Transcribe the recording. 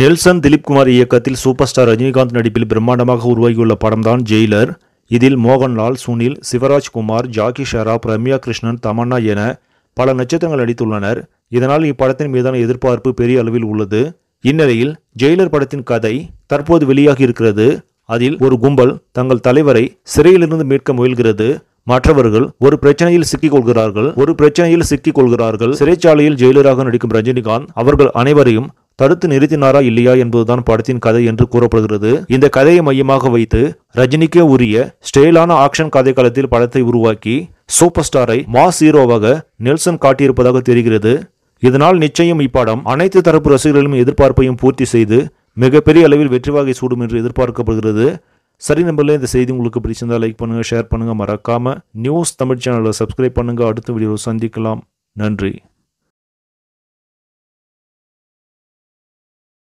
Nelson Dilip Kumar இயக்கத்தில் super star Rajinikanth நடிப்பில் பிரம்மாண்டமாக உருவாகியுள்ள படம்தான் ஜெயிலர் இதில் மோகன்லால் சுனில் சிவராஜ் குமார் ஜாக்கி ஷெராப் ரம்யா கிருஷ்ணன் தமன்னா என பல நட்சத்திரங்கள் நடித்துள்ளனர் இதனால் இப்படத்தின் மீதான எதிர்பார்ப்பு பெரிய அளவில் உள்ளது இந்நிலையில் ஜெயிலர் படத்தின் கதை தற்போது வெளியாகி இருக்கிறது அதில் ஒரு கும்பல் தங்கள் தலைவரை சிறையிலிருந்து மீட்க முயல்கிறது மற்றவர்கள் ஒரு பிரச்சனையில் சிக்கிக் கொள்கிறார்கள் ஒரு பிரச்சனையில் சிக்கிக் கொள்கிறார்கள் சிறைச்சாலையில் ஜெயிலராக நடிக்கும் ரஜினிகாந்த் அவர்கள் அனைவரையும் தடுத்து நிறுத்தினாரா இல்லையா என்பதுதான் படத்தின் கதை என்று கூறப்படுகிறது இந்த கதையை மையமாக வைத்து ரஜினிக்கே உரிய ஸ்டைலான ஆக்ஷன் கதைக்களத்தில் படத்தை உருவாக்கி சூப்பர் ஸ்டாரை மாஸ் ஹீரோவாக நெல்சன் காட்டியிருப்பதாக தெரிகிறது இதனால் நிச்சயம் இப்படம் அனைத்து தரப்பு ரசிகர்களும் எதிர்பார்ப்பையும் பூர்த்தி செய்து மிகப்பெரிய அளவில் வெற்றி வாகை சூடும் என்று எதிர்பார்க்கப்படுகிறது சரி நம்பர்ல இந்த செய்தி உங்களுக்கு பிடிச்சிருந்தா லைக் பண்ணுங்க ஷேர் பண்ணுங்க மறக்காம நியூஸ் தமிழ் சேனலை சப்ஸ்கிரைப் பண்ணுங்க அடுத்த வீடியோ சந்திக்கலாம் நன்றி